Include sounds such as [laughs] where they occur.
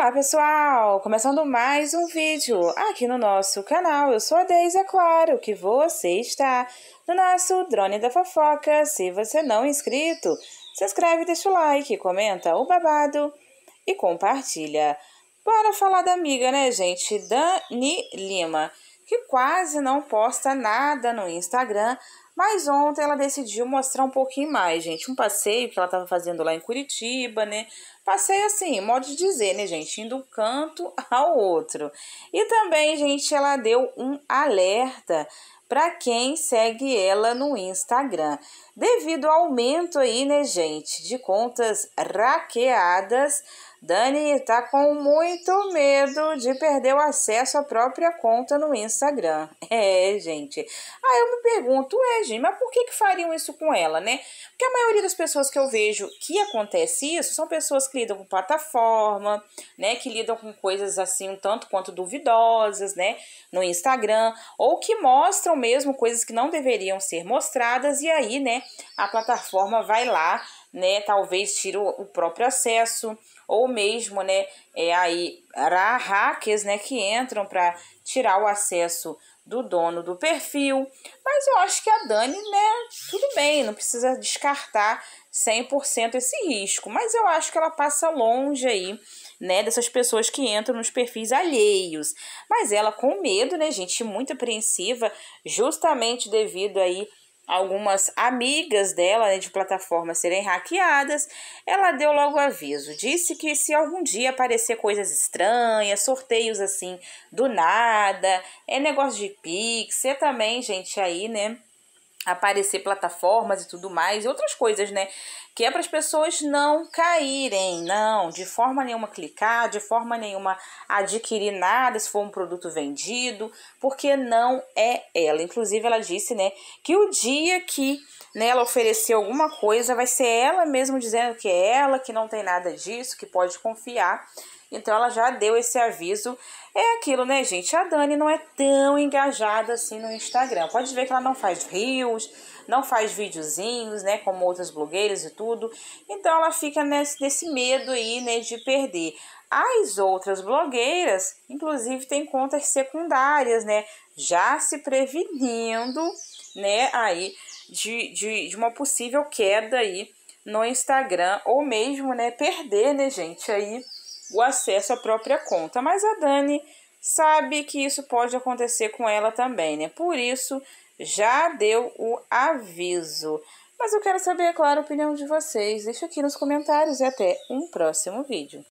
Olá pessoal, começando mais um vídeo aqui no nosso canal, eu sou a Deise, é claro que você está no nosso Drone da Fofoca, se você não é inscrito, se inscreve, deixa o like, comenta o babado e compartilha. Bora falar da amiga, né gente, Dani Lima, que quase não posta nada no Instagram, mas ontem ela decidiu mostrar um pouquinho mais, gente. Um passeio que ela estava fazendo lá em Curitiba, né? Passeio assim, modo de dizer, né, gente? Indo um canto [laughs] ao outro. E também, gente, ela deu um alerta para quem segue ela no Instagram. Devido ao aumento aí, né, gente, de contas raqueadas, Dani está com muito medo de perder o acesso à própria conta no Instagram. [laughs] É, gente. Aí eu me pergunto, é, mas por que, que fariam isso com ela, né? Porque a maioria das pessoas que eu vejo que acontece isso são pessoas que lidam com plataforma, né? Que lidam com coisas assim um tanto quanto duvidosas, né? No Instagram, ou que mostram mesmo coisas que não deveriam ser mostradas, e aí, né, a plataforma vai lá né? Talvez tira o próprio acesso, ou mesmo, né? É aí hackers, né? Que entram para tirar o acesso do dono do perfil. Mas eu acho que a Dani, né? Tudo bem, não precisa descartar 100% esse risco. Mas eu acho que ela passa longe aí, né? Dessas pessoas que entram nos perfis alheios. Mas ela com medo, né, gente? Muito apreensiva, justamente devido aí algumas amigas dela né, de plataforma serem hackeadas, ela deu logo aviso. Disse que se algum dia aparecer coisas estranhas, sorteios assim do nada, é negócio de pix, é também, gente, aí, né? Aparecer plataformas e tudo mais, e outras coisas, né? que é para as pessoas não caírem, não, de forma nenhuma clicar, de forma nenhuma adquirir nada se for um produto vendido, porque não é ela. Inclusive, ela disse, né, que o dia que né, ela oferecer alguma coisa vai ser ela mesma dizendo que é ela, que não tem nada disso, que pode confiar. Então ela já deu esse aviso. É aquilo, né, gente? A Dani não é tão engajada assim no Instagram. Pode ver que ela não faz rios, não faz videozinhos, né, como outras blogueiras e tudo tudo. Então ela fica nesse, nesse medo aí, né, de perder. As outras blogueiras, inclusive, têm contas secundárias, né? Já se prevenindo, né, aí de, de, de uma possível queda aí no Instagram ou mesmo, né, perder, né, gente, aí o acesso à própria conta. Mas a Dani sabe que isso pode acontecer com ela também, né? Por isso já deu o aviso. Mas eu quero saber, é claro, a opinião de vocês. Deixa aqui nos comentários e até um próximo vídeo.